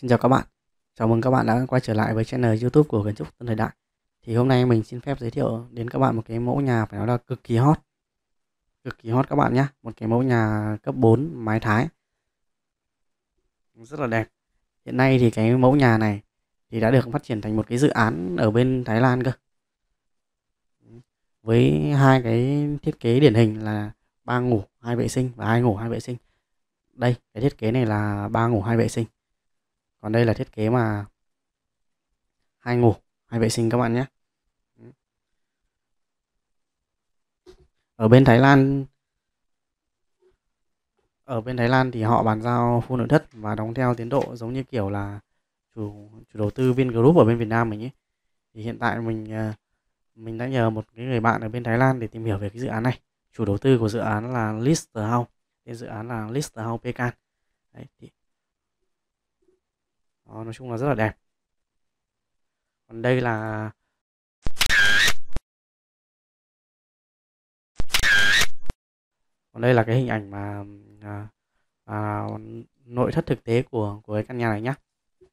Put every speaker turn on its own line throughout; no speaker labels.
Xin chào các bạn, chào mừng các bạn đã quay trở lại với channel youtube của Kiến trúc Tân Thời Đại Thì hôm nay mình xin phép giới thiệu đến các bạn một cái mẫu nhà phải nói là cực kỳ hot Cực kỳ hot các bạn nhé, một cái mẫu nhà cấp 4 mái thái Rất là đẹp Hiện nay thì cái mẫu nhà này thì đã được phát triển thành một cái dự án ở bên Thái Lan cơ Với hai cái thiết kế điển hình là ba ngủ hai vệ sinh và hai ngủ hai vệ sinh đây cái thiết kế này là ba ngủ hai vệ sinh còn đây là thiết kế mà hai ngủ hai vệ sinh các bạn nhé ở bên Thái Lan ở bên Thái Lan thì họ bàn giao khu nội thất và đóng theo tiến độ giống như kiểu là chủ chủ đầu tư viên group ở bên Việt Nam mình ấy. Thì hiện tại mình ờ, mình đã nhờ một cái người bạn ở bên Thái Lan để tìm hiểu về cái dự án này. Chủ đầu tư của dự án là Lister House, tên dự án là Lister House pk Đấy, thì đó, nói chung là rất là đẹp còn đây là còn đây là cái hình ảnh mà à, à, nội thất thực tế của của cái căn nhà này nhá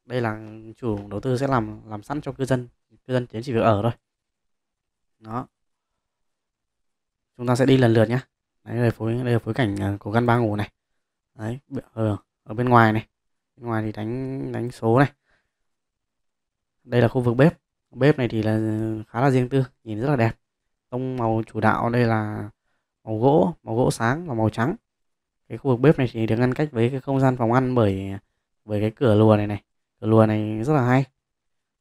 đây là chủ đầu tư sẽ làm làm sẵn cho cư dân cư dân đến chỉ việc ở thôi đó chúng ta sẽ đi lần lượt nhá. Đây là phối đây là phối cảnh à, của căn ba ngủ này đấy ở ở bên ngoài này bên ngoài thì đánh đánh số này đây là khu vực bếp bếp này thì là khá là riêng tư nhìn rất là đẹp tông màu chủ đạo đây là màu gỗ màu gỗ sáng và màu trắng cái khu vực bếp này thì được ngăn cách với cái không gian phòng ăn bởi bởi cái cửa lùa này này cửa lùa này rất là hay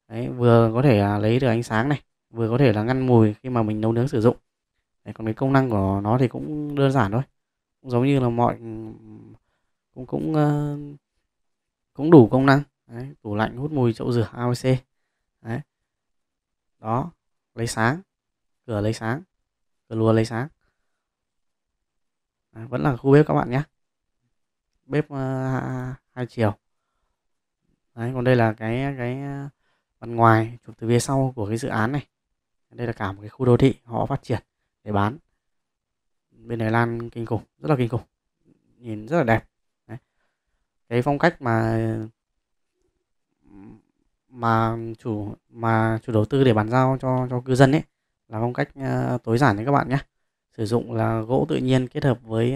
đấy vừa có thể à, lấy được ánh sáng này vừa có thể là ngăn mùi khi mà mình nấu nướng sử dụng đấy, còn cái công năng của nó thì cũng đơn giản thôi cũng giống như là mọi cũng cũng uh, cũng đủ công năng đấy, tủ lạnh hút mùi chậu rửa AOC đấy đó lấy sáng cửa lấy sáng cửa lùa lấy sáng đấy, vẫn là khu bếp các bạn nhé bếp uh, hai chiều đấy còn đây là cái cái bên ờ, ngoài chụp từ phía sau của cái dự án này đây là cả một cái khu đô thị họ phát triển để bán bên Đài Lan kinh khủng rất là kinh khủng nhìn rất là đẹp cái phong cách mà mà chủ mà chủ đầu tư để bàn giao cho cho cư dân ấy là phong cách ờ, tối giản đấy các bạn nhé sử dụng là gỗ tự nhiên kết hợp với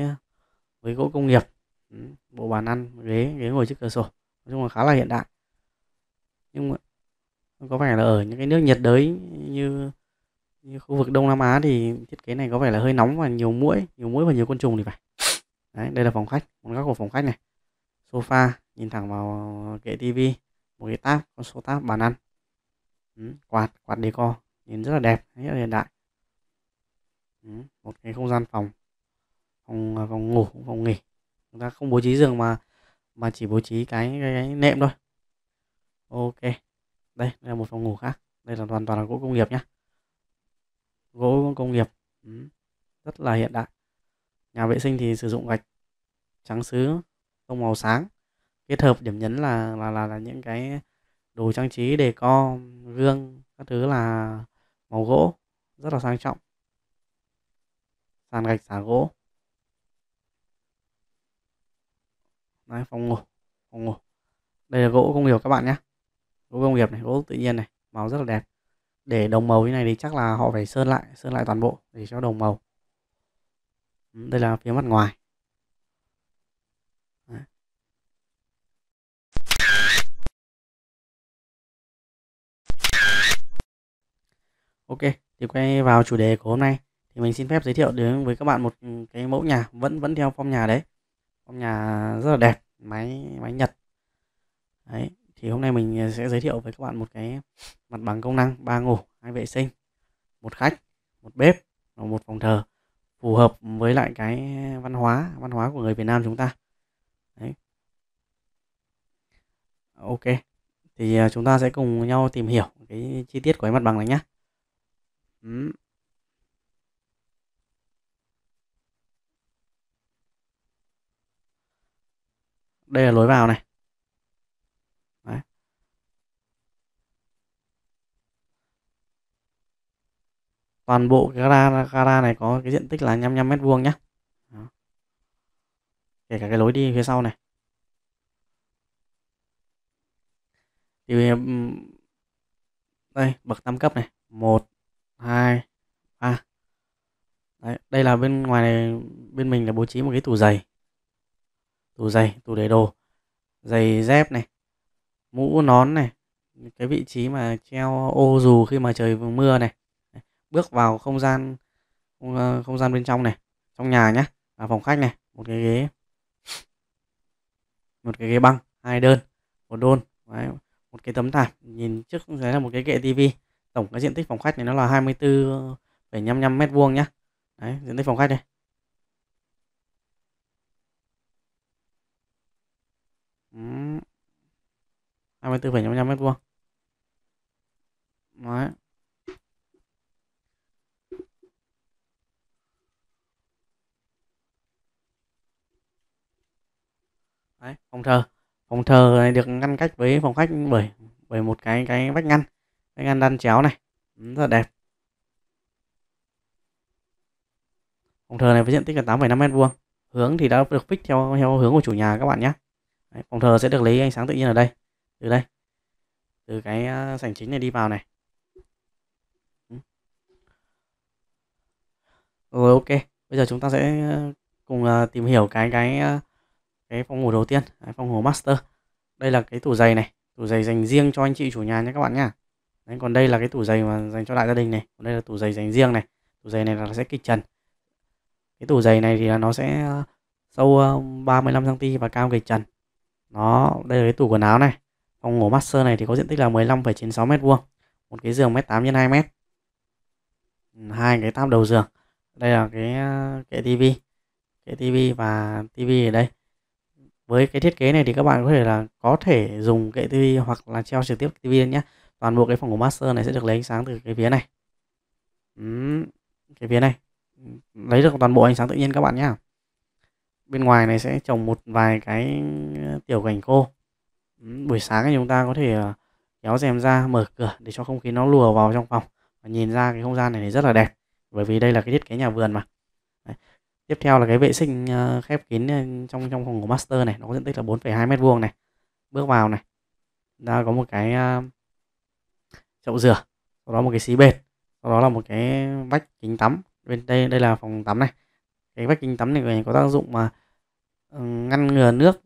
với gỗ công nghiệp ừ, bộ bàn ăn ghế ghế ngồi trước cửa sổ nói chung là khá là hiện đại nhưng mà có vẻ là ở những cái nước nhiệt đới như như khu vực Đông Nam Á thì thiết kế này có vẻ là hơi nóng và nhiều muỗi nhiều muỗi và nhiều côn trùng thì phải đấy đây là phòng khách một góc của phòng khách này sofa nhìn thẳng vào kệ tivi một cái tab con số tab bàn ăn ừ, quạt quạt deco nhìn rất là đẹp rất là hiện đại ừ, một cái không gian phòng phòng à, phòng ngủ phòng nghỉ chúng ta không bố trí giường mà mà chỉ bố trí cái cái, cái nệm thôi ok đây, đây là một phòng ngủ khác đây là hoàn toàn là gỗ công nghiệp nhá gỗ công nghiệp ừ, rất là hiện đại nhà vệ sinh thì sử dụng gạch trắng sứ tông màu sáng kết hợp điểm nhấn là là là, là những cái đồ trang trí để co gương các thứ là màu gỗ rất là sang trọng sàn gạch xả gỗ Đấy, phòng ngủ phòng ngủ đây là gỗ công nghiệp các bạn nhé gỗ công nghiệp này gỗ tự nhiên này màu rất là đẹp để đồng màu như này thì chắc là họ phải sơn lại sơn lại toàn bộ để cho đồng màu đây là phía mặt ngoài Ok, thì quay vào chủ đề của hôm nay thì mình xin phép giới thiệu đến với các bạn một ừ, cái mẫu nhà vẫn vẫn theo phong nhà đấy. phong nhà rất là đẹp, máy máy Nhật. Đấy, thì hôm nay mình ờ, sẽ giới thiệu với các bạn một cái mặt bằng công năng ba ngủ, hai vệ sinh, một khách, một bếp và một phòng thờ phù hợp với lại cái văn hóa văn hóa của người Việt Nam chúng ta. Đấy. Ok.
Thì ờ, chúng ta sẽ cùng nhau tìm hiểu
cái chi tiết của cái mặt bằng này nhé. Ừ. Đây là lối vào này. Đấy. Toàn bộ cái gara gara này có cái diện tích là 55 mét vuông nhá. Kể cả cái lối đi phía sau này. Thì đây bậc tam cấp này, 1 2, 3. À. Đấy, đây là bên ngoài này bên mình là bố trí một cái tủ giày. Tủ giày, tủ để đồ, giày dép này, mũ nón này, cái vị trí mà treo ô dù khi mà trời mưa này. Bước vào không gian ờ, không gian bên trong này, trong nhà nhá, là phòng khách này, một cái ghế một cái ghế băng, hai đơn, một đôn, Đấy, một cái tấm thảm, nhìn trước sẽ là một cái kệ tivi tổng cái diện tích phòng khách này nó là 24,55 mét vuông nhá Đấy, diện tích phòng khách đây hai mươi bốn phẩy năm mét vuông Đấy. Đấy, phòng thờ phòng thờ này được ngăn cách với phòng khách bởi bởi một cái cái vách ngăn anh ăn đan chéo này rất là đẹp phòng thờ này với diện tích là 8,5 mét vuông hướng thì đã được fix theo theo hướng của chủ nhà các bạn nhé Đấy, phòng thờ sẽ được lấy ánh sáng tự nhiên ở đây từ đây từ cái à, sảnh chính này đi vào này ừ. rồi ok bây giờ chúng ta sẽ à, cùng à, tìm hiểu cái cái cái phòng ngủ đầu tiên phòng ngủ master đây là cái tủ giày này tủ giày dành riêng cho anh chị chủ nhà nha các bạn nha Đấy, còn đây là cái tủ giày mà dành cho đại gia đình này còn đây là tủ giày dành riêng này tủ giày này là sẽ kịch trần cái tủ giày này thì là nó sẽ ờ, sâu 35 ờ, cm và cao kịch trần nó đây là cái tủ quần áo này phòng ngủ master này thì có diện tích là 15,96 mét vuông một cái giường mét 8 x 2 mét ừ, hai cái táp đầu giường đây là cái ờ, kệ tivi kệ tivi và tivi ở đây với cái thiết kế này thì các bạn có thể là có thể dùng kệ tivi hoặc là treo trực tiếp tivi nhé toàn bộ cái phòng của master này sẽ được lấy ánh sáng từ cái phía này cái phía này lấy được toàn bộ ánh sáng tự nhiên các bạn nhá bên ngoài này sẽ trồng một vài cái ờ, tiểu cảnh khô buổi sáng thì chúng ta có thể ờ, kéo rèm ra mở cửa để cho không khí nó lùa vào trong phòng và nhìn ra cái không gian này rất là đẹp bởi vì đây là cái thiết kế nhà vườn mà Đấy. tiếp theo là cái vệ sinh ờ, khép kín trong trong phòng của master này nó có diện tích là 4,2 mét vuông này bước vào này đã có một cái chậu rửa sau đó một cái xí bệt sau đó là một cái vách kính tắm bên đây đây là phòng tắm này cái vách kính tắm này có tác dụng mà ờ, ngăn ngừa nước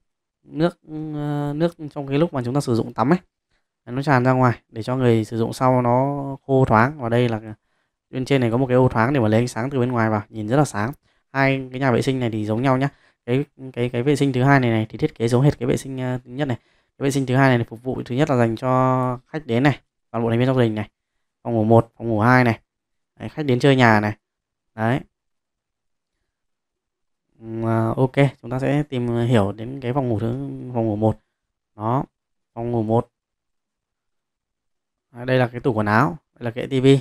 nước ờ, nước trong cái lúc mà chúng ta sử dụng tắm ấy nó tràn ra ngoài để cho người sử dụng sau nó khô thoáng và đây là bên trên này có một cái ô thoáng để mà lấy ánh sáng từ bên ngoài vào nhìn rất là sáng hai cái nhà vệ sinh này thì giống nhau nhá cái cái cái vệ sinh thứ hai này này thì thiết kế giống hệt cái vệ sinh ờ, thứ nhất này cái vệ sinh thứ hai này, này phục vụ thứ nhất là dành cho khách đến này toàn bộ thành viên trong gia đình này phòng ngủ một phòng ngủ hai này đấy, khách đến chơi nhà này đấy à, ok chúng ta sẽ tìm à, hiểu đến cái phòng ngủ thứ phòng ngủ một đó phòng ngủ một à, đây là cái tủ quần áo đây là kệ tivi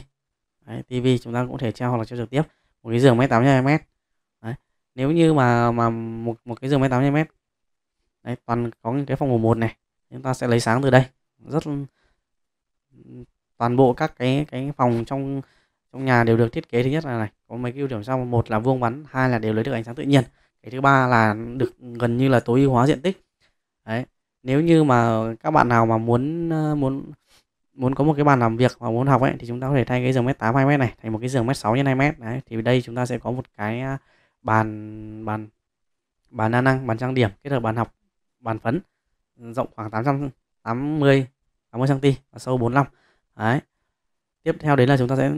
đấy, tivi chúng ta cũng thể treo hoặc là treo trực tiếp một cái giường máy tám trăm mét nếu như mà mà một một cái giường máy tám trăm mét đấy toàn có những cái phòng ngủ một này chúng ta sẽ lấy sáng từ đây rất toàn bộ các cái cái phòng trong trong nhà đều được thiết kế thứ nhất là này có mấy cái ưu điểm sau một là vuông vắn hai là đều lấy được ánh sáng tự nhiên cái thứ ba là được gần như là tối ưu hóa diện tích đấy nếu như mà các bạn nào mà muốn ờ, muốn muốn có một cái bàn làm việc mà muốn học ấy thì chúng ta có thể thay cái giường mét tám hai mét này thành một cái giường mét sáu nhân hai mét đấy thì đây chúng ta sẽ có một cái à, bàn bàn bàn đa năng bàn trang điểm kết hợp bàn học bàn phấn rộng khoảng tám trăm tám mươi tám mươi cm và sâu 45 đấy tiếp theo đấy là chúng ta sẽ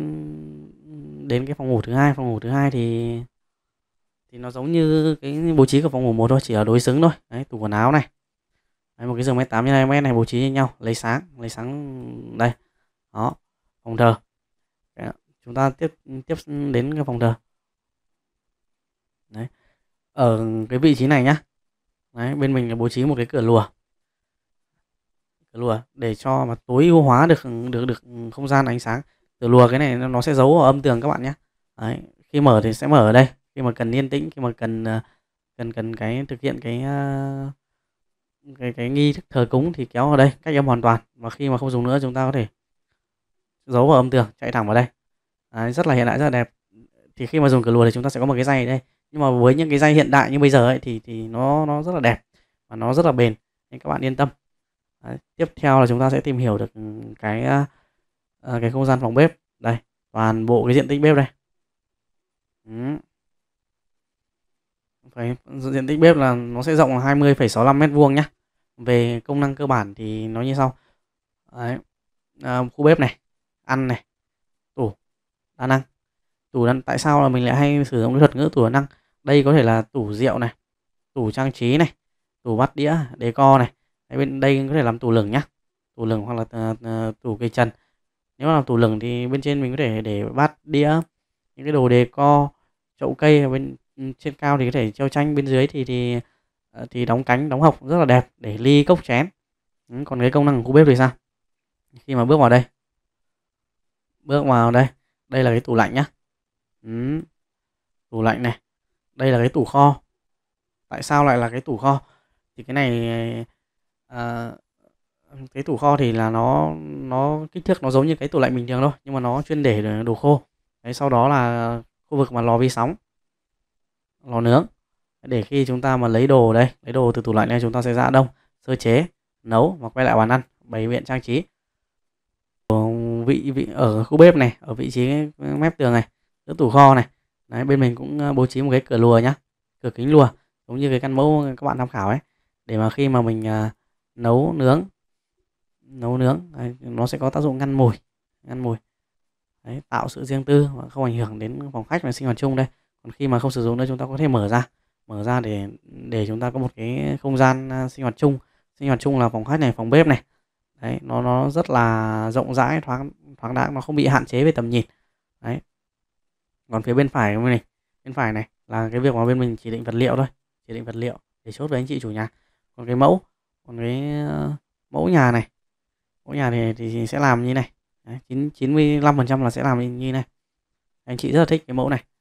đến cái phòng ngủ thứ hai phòng ngủ thứ hai thì thì nó giống như cái bố trí của phòng ngủ một thôi chỉ ở đối xứng thôi đấy tủ quần áo này đấy, một cái giường máy tám như này máy này bố trí như nhau lấy sáng lấy sáng đây đó phòng thờ đấy, chúng ta tiếp tiếp đến cái phòng thờ đấy ở cái vị trí này nhá đấy bên mình là bố trí một cái cửa lùa tờ lùa để cho mà tối ưu hóa được được được không gian ánh sáng tờ lùa cái này nó sẽ giấu ở âm tường các bạn nhé Đấy, khi mở thì sẽ mở ở đây khi mà cần yên tĩnh khi mà cần à, cần cần cái thực hiện cái à, cái cái nghi thức thờ cúng thì kéo vào đây cách âm hoàn toàn và khi mà không dùng nữa chúng ta có thể giấu vào âm tường chạy thẳng vào đây Đấy, rất là hiện đại rất là đẹp thì khi mà dùng cửa lùa thì chúng ta sẽ có một cái dây đây nhưng mà với những cái dây hiện đại như bây giờ ấy thì thì nó nó rất là đẹp và nó rất là bền nên các bạn yên tâm Đấy. tiếp theo là chúng ta sẽ tìm hiểu được ừ, cái uh, cái không gian phòng bếp đây toàn bộ cái diện tích bếp đây ừ. Đấy, diện tích bếp là nó sẽ rộng là 20,65 mét vuông nhá về công năng cơ bản thì nó như sau Đấy. À, khu bếp này ăn này tủ đa năng tủ đa tại sao là mình lại hay sử dụng cái thuật ngữ tủ đa năng đây có thể là tủ rượu này tủ trang trí này tủ bát đĩa đề co này Đấy, bên đây có thể làm tủ lửng nhá tủ lửng hoặc là ờ, ờ, tủ cây trần nếu mà làm tủ lửng thì bên trên mình có thể để bát đĩa những cái đồ đề co chậu cây ở bên ừ, trên cao thì có thể treo tranh bên dưới thì thì ờ, thì đóng cánh đóng hộc rất là đẹp để ly cốc chén ừ, còn cái công năng của khu bếp thì sao khi mà bước vào đây bước vào đây đây là cái tủ lạnh nhá ừ. tủ lạnh này đây là cái tủ kho tại sao lại là cái tủ kho thì cái này à, cái tủ kho thì là nó nó kích thước nó giống như cái tủ lạnh bình thường thôi nhưng mà nó chuyên để đồ khô đấy sau đó là khu vực mà lò vi sóng lò nướng để khi chúng ta mà lấy đồ đây lấy đồ từ tủ lạnh này chúng ta sẽ dạ đông sơ chế nấu và quay lại bàn ăn bày biện trang trí vị vị ở khu bếp này ở vị trí mép tường này giữa tủ kho này đấy bên mình cũng ờ, bố trí một cái cửa lùa nhá cửa kính lùa giống như cái căn mẫu các bạn tham khảo ấy để mà khi mà mình uh, nấu nướng nấu nướng đấy, nó sẽ có tác dụng ngăn mùi ngăn mùi đấy, tạo sự riêng tư và không ảnh hưởng đến phòng khách và sinh hoạt chung đây còn khi mà không sử dụng nữa chúng ta có thể mở ra mở ra để để chúng ta có một cái không gian à, sinh hoạt chung sinh hoạt chung là phòng khách này phòng bếp này đấy nó nó rất là rộng rãi thoáng thoáng đãng nó không bị hạn chế về tầm nhìn đấy còn phía bên phải của này, bên phải này là cái việc mà bên mình chỉ định vật liệu thôi chỉ định vật liệu để chốt với anh chị chủ nhà còn cái mẫu còn cái ờ, mẫu nhà này mẫu nhà thì, thì sẽ làm như này Đấy, 95 phần trăm là sẽ làm như này anh chị rất là thích cái mẫu này